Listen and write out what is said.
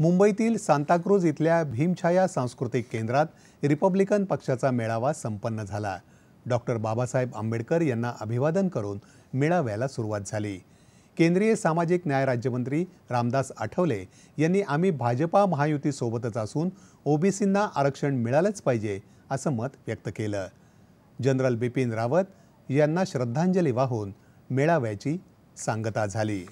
मुंबईतील सांताक्रूज इथल्या भीमछाया सांस्कृतिक केंद्रात रिपब्लिकन पक्षाचा मेळावा संपन्न झाला डॉक्टर बाबासाहेब आंबेडकर यांना अभिवादन करून मेळाव्याला सुरुवात झाली केंद्रीय सामाजिक न्याय राज्यमंत्री रामदास आठवले यांनी आम्ही भाजपा महायुतीसोबतच असून ओबीसींना आरक्षण मिळालंच पाहिजे असं मत व्यक्त केलं जनरल बिपिन रावत यांना श्रद्धांजली वाहून मेळाव्याची सांगता झाली